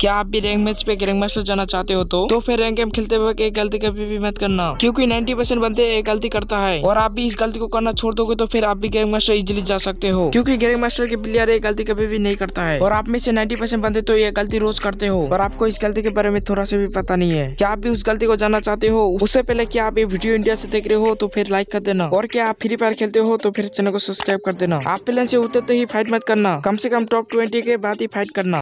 क्या आप भी रैंक मैच पे रैंक मैच जाना चाहते हो तो तो फिर रैंक गेम खेलते वक्त एक गलती कभी भी मत करना क्योंकि 90 परसेंट बंदे एक गलती करता है और आप भी इस गलती को करना छोड़ दोगे तो फिर आप भी गैंग मास्टर इजिली जा सकते हो क्योंकि गैंग मास्टर के प्लेयर एक गलती कभी भी नहीं करता है और आप में से नाइन्टी बंदे तो ये गलती रोज करते हो और आपको इस गलती के बारे में थोड़ा सा भी पता नहीं है क्या आप भी उस गलती को जाना चाहते हो उससे पहले क्या आप ये वीडियो इंडिया से देख रहे हो तो फिर लाइक कर देना और क्या आप फ्री फायर खेलते हो तो फिर चैनल को सब्सक्राइब कर देना आप पहले से उतरते ही फाइट मत करना कम से कम टॉप ट्वेंटी के बाद ही फाइट करना